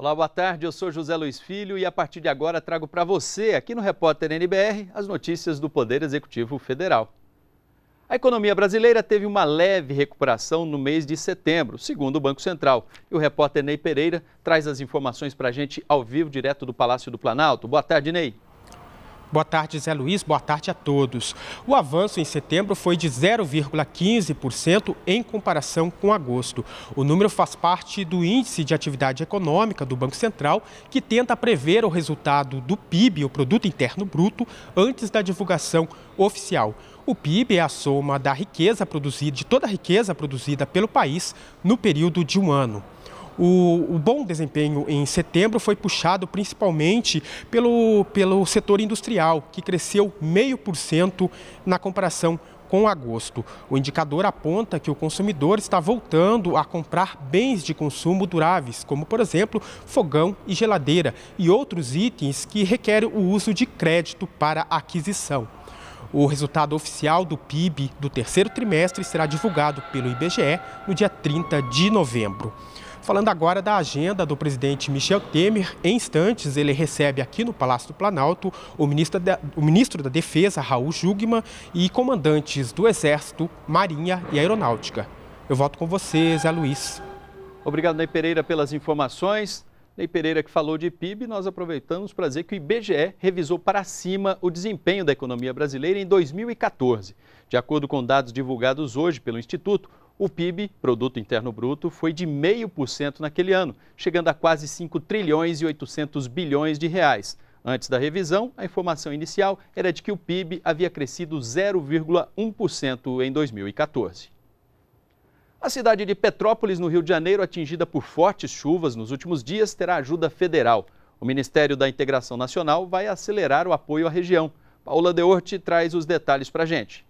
Olá, boa tarde. Eu sou José Luiz Filho e a partir de agora trago para você, aqui no Repórter NBR, as notícias do Poder Executivo Federal. A economia brasileira teve uma leve recuperação no mês de setembro, segundo o Banco Central. E o repórter Ney Pereira traz as informações para a gente ao vivo, direto do Palácio do Planalto. Boa tarde, Ney. Boa tarde, Zé Luiz. Boa tarde a todos. O avanço em setembro foi de 0,15% em comparação com agosto. O número faz parte do Índice de Atividade Econômica do Banco Central, que tenta prever o resultado do PIB, o Produto Interno Bruto, antes da divulgação oficial. O PIB é a soma da riqueza produzida, de toda a riqueza produzida pelo país no período de um ano. O, o, bom desempenho em setembro foi puxado principalmente pelo, pelo setor industrial, que cresceu 0,5% na comparação com agosto. O indicador aponta que o consumidor está voltando a comprar bens de consumo duráveis, como por exemplo fogão e geladeira, e outros itens que requerem o uso de crédito para aquisição. O resultado oficial do PIB do terceiro trimestre será divulgado pelo IBGE no dia 30 de novembro. Falando agora da agenda do presidente Michel Temer, em instantes ele recebe aqui no Palácio do Planalto o ministro da, o ministro da Defesa, Raul Jugman, e comandantes do Exército, Marinha e Aeronáutica. Eu volto com você, Zé Luiz. Obrigado, Ney Pereira, pelas informações. Lei Pereira que falou de PIB, nós aproveitamos para dizer que o IBGE revisou para cima o desempenho da economia brasileira em 2014. De acordo com dados divulgados hoje pelo Instituto, o PIB, Produto Interno Bruto, foi de 0,5% naquele ano, chegando a quase 5 trilhões e 800 bilhões de reais. Antes da revisão, a informação inicial era de que o PIB havia crescido 0,1% em 2014. A cidade de Petrópolis, no Rio de Janeiro, atingida por fortes chuvas nos últimos dias, terá ajuda federal. O Ministério da Integração Nacional vai acelerar o apoio à região. Paula Deorte traz os detalhes para a gente.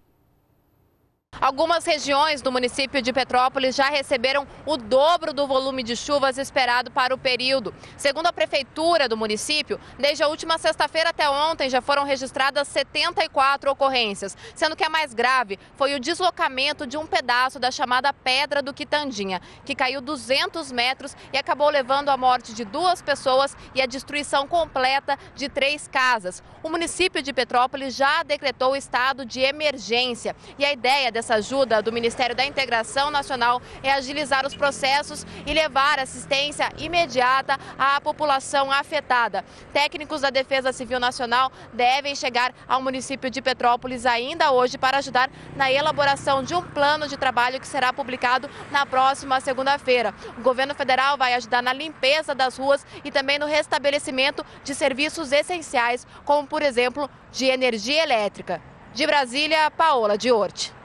Algumas regiões do município de Petrópolis já receberam o dobro do volume de chuvas esperado para o período. Segundo a prefeitura do município, desde a última sexta-feira até ontem já foram registradas 74 ocorrências, sendo que a mais grave foi o deslocamento de um pedaço da chamada Pedra do Quitandinha, que caiu 200 metros e acabou levando à morte de duas pessoas e à destruição completa de três casas. O município de Petrópolis já decretou o estado de emergência e a ideia dessa ajuda do Ministério da Integração Nacional é agilizar os processos e levar assistência imediata à população afetada. Técnicos da Defesa Civil Nacional devem chegar ao município de Petrópolis ainda hoje para ajudar na elaboração de um plano de trabalho que será publicado na próxima segunda-feira. O governo federal vai ajudar na limpeza das ruas e também no restabelecimento de serviços essenciais, como por exemplo de energia elétrica. De Brasília, Paola Diorte.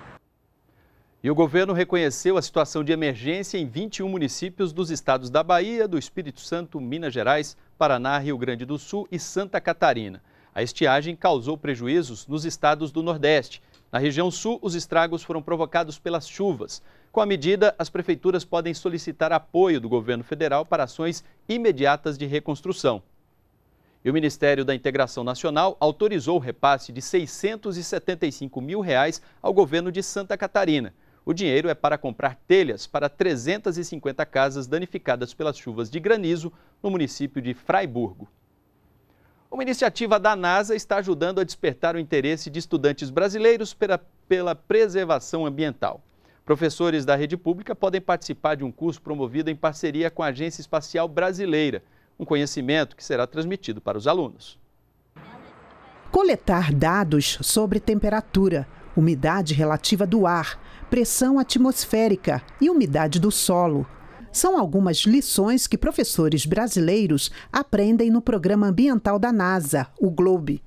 E o governo reconheceu a situação de emergência em 21 municípios dos estados da Bahia, do Espírito Santo, Minas Gerais, Paraná, Rio Grande do Sul e Santa Catarina. A estiagem causou prejuízos nos estados do Nordeste. Na região Sul, os estragos foram provocados pelas chuvas. Com a medida, as prefeituras podem solicitar apoio do governo federal para ações imediatas de reconstrução. E o Ministério da Integração Nacional autorizou o repasse de R$ 675 mil reais ao governo de Santa Catarina. O dinheiro é para comprar telhas para 350 casas danificadas pelas chuvas de granizo no município de Fraiburgo. Uma iniciativa da NASA está ajudando a despertar o interesse de estudantes brasileiros pela, pela preservação ambiental. Professores da rede pública podem participar de um curso promovido em parceria com a Agência Espacial Brasileira, um conhecimento que será transmitido para os alunos. Coletar dados sobre temperatura, umidade relativa do ar, pressão atmosférica e umidade do solo. São algumas lições que professores brasileiros aprendem no programa ambiental da NASA, o GLOBE,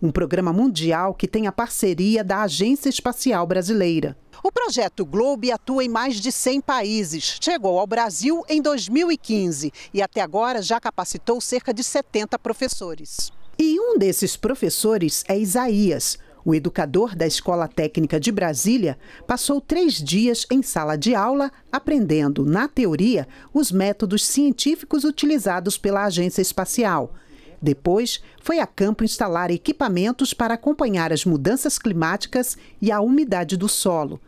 um programa mundial que tem a parceria da Agência Espacial Brasileira. O projeto Globe atua em mais de 100 países. Chegou ao Brasil em 2015 e até agora já capacitou cerca de 70 professores. E um desses professores é Isaías, o educador da Escola Técnica de Brasília passou três dias em sala de aula aprendendo, na teoria, os métodos científicos utilizados pela Agência Espacial. Depois, foi a campo instalar equipamentos para acompanhar as mudanças climáticas e a umidade do solo.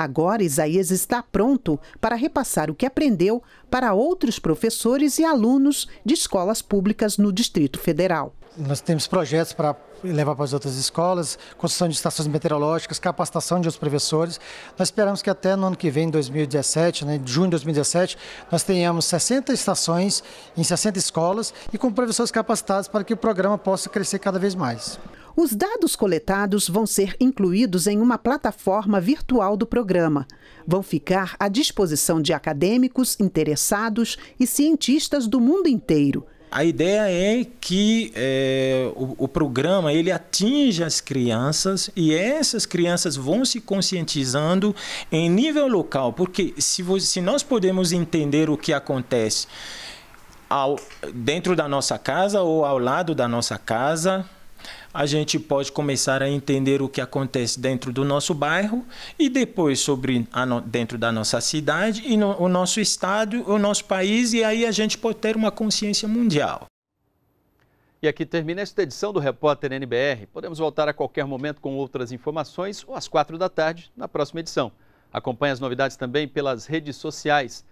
Agora, Isaías está pronto para repassar o que aprendeu para outros professores e alunos de escolas públicas no Distrito Federal. Nós temos projetos para levar para as outras escolas, construção de estações meteorológicas, capacitação de os professores. Nós esperamos que até no ano que vem, 2017, né, junho de 2017, nós tenhamos 60 estações em 60 escolas e com professores capacitados para que o programa possa crescer cada vez mais. Os dados coletados vão ser incluídos em uma plataforma virtual do programa. Vão ficar à disposição de acadêmicos, interessados e cientistas do mundo inteiro. A ideia é que é, o, o, programa ele atinja as crianças e essas crianças vão se conscientizando em nível local, porque se, se nós podemos entender o que acontece ao, dentro da nossa casa ou ao lado da nossa casa, a gente pode começar a entender o que acontece dentro do nosso bairro e depois sobre no, dentro da nossa cidade e no, o nosso estado, o nosso país e aí a gente pode ter uma consciência mundial. E aqui termina esta edição do Repórter NBR. Podemos voltar a qualquer momento com outras informações ou às quatro da tarde na próxima edição. Acompanhe as novidades também pelas redes sociais.